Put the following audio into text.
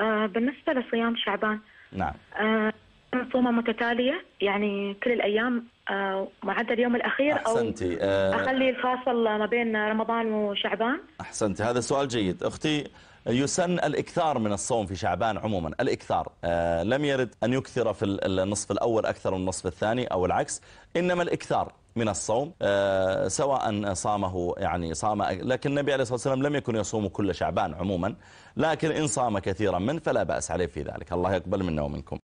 آه، بالنسبة لصيام شعبان نعم آه، صومة متتالية يعني كل الأيام ما آه، عدا اليوم الأخير أحسنتي. أو أخلي الفاصل ما بين رمضان وشعبان أحسنتي هذا سؤال جيد أختي يسن الإكثار من الصوم في شعبان عموما الإكثار أه لم يرد أن يكثر في النصف الأول أكثر من النصف الثاني أو العكس إنما الإكثار من الصوم آه، سواء صامه يعني صام لكن النبي عليه الصلاة والسلام لم يكن يصوم كل شعبان عموما لكن إن صام كثيرا من فلا بأس عليه في ذلك الله يقبل منا ومنكم